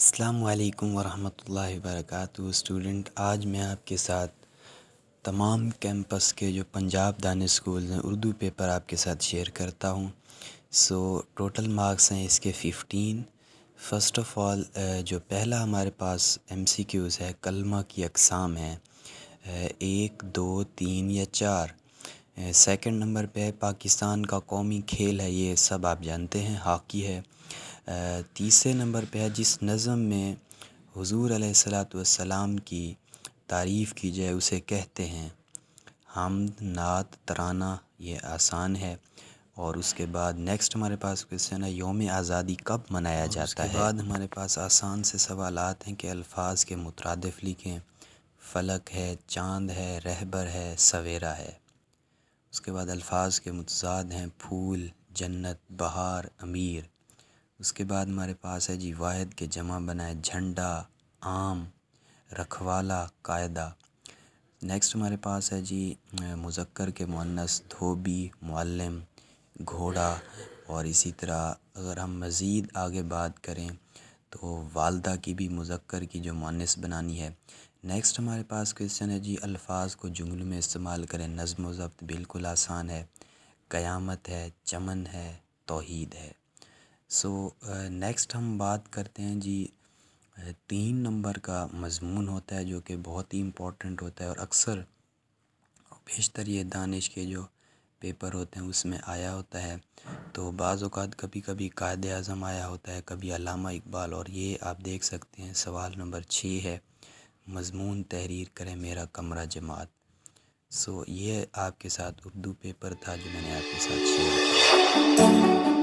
अल्लाम वरहमतुल्लाहि वबरकातुहू स्टूडेंट आज मैं आपके साथ तमाम कैंपस के जो पंजाब दान स्कूल हैं उर्दू पेपर आपके साथ शेयर करता हूँ सो टोटल मार्क्स हैं इसके फ़िफ्टीन फ़र्स्ट ऑफ़ ऑल जो पहला हमारे पास एम सी क्यूज़ है कलमा की अकसाम है एक दो तीन या चार सेकंड नंबर पे पाकिस्तान का कौमी खेल है ये सब आप जानते हैं हॉकी है तीसरे नंबर पे है जिस नज़म में हुजूर सलाम की तारीफ़ की जाए उसे कहते हैं हमद नात तराना ये आसान है और उसके बाद नेक्स्ट हमारे पास क्वेश्चन है योम आज़ादी कब मनाया जाता है बाद हमारे पास आसान से सवाल हैं कि अल्फाज के मुतरदफ़ लिखें फलक है चांद है रहबर है सवेरा है उसके बाद अल्फाज के मुतजाद हैं फूल जन्नत बहार अमीर उसके बाद हमारे पास है जी वाहिद के जमा बनाए झंडा आम रखवाला कायदा नेक्स्ट हमारे पास है जी मुजक्कर के मुनस धोबी मालम घोड़ा और इसी तरह अगर हम मज़ीद आगे बात करें तो वालदा की भी मुजक्कर की जो मुनस बनानी है नेक्स्ट हमारे पास क्वेश्चन है जी अल्फाज को जुमलों में इस्तेमाल करें नज़म व ज़ब्त बिल्कुल आसान है क़यामत है चमन है तोहीद है सो नेक्स्ट uh, हम बात करते हैं जी uh, तीन नंबर का मजमून होता है जो कि बहुत ही इम्पोर्टेंट होता है और अक्सर बेशतर ये दानिश के जो पेपर होते हैं उसमें आया होता है तो बाज़ात कभी कभी कायद अज़म आया होता है कभी अलामा इकबाल और ये आप देख सकते हैं सवाल नंबर छः है मजमून तहरीर करें मेरा कमरा जमात सो ये आपके साथ उर्दू पेपर था जो मैंने आपके साथ शेयर किया